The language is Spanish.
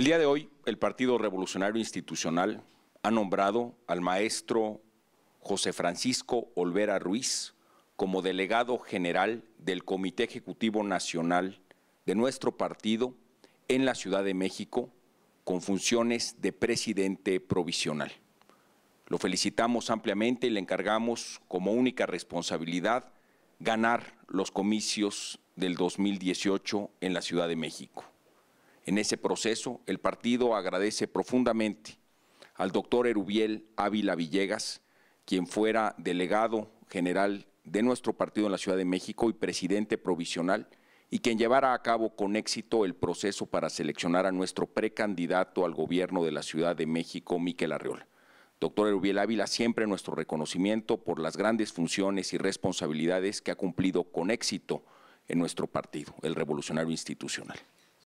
El día de hoy, el Partido Revolucionario Institucional ha nombrado al maestro José Francisco Olvera Ruiz como delegado general del Comité Ejecutivo Nacional de nuestro partido en la Ciudad de México con funciones de presidente provisional. Lo felicitamos ampliamente y le encargamos como única responsabilidad ganar los comicios del 2018 en la Ciudad de México. En ese proceso, el partido agradece profundamente al doctor Erubiel Ávila Villegas, quien fuera delegado general de nuestro partido en la Ciudad de México y presidente provisional, y quien llevara a cabo con éxito el proceso para seleccionar a nuestro precandidato al gobierno de la Ciudad de México, Miquel Arreola. Doctor Erubiel Ávila, siempre nuestro reconocimiento por las grandes funciones y responsabilidades que ha cumplido con éxito en nuestro partido, el Revolucionario Institucional.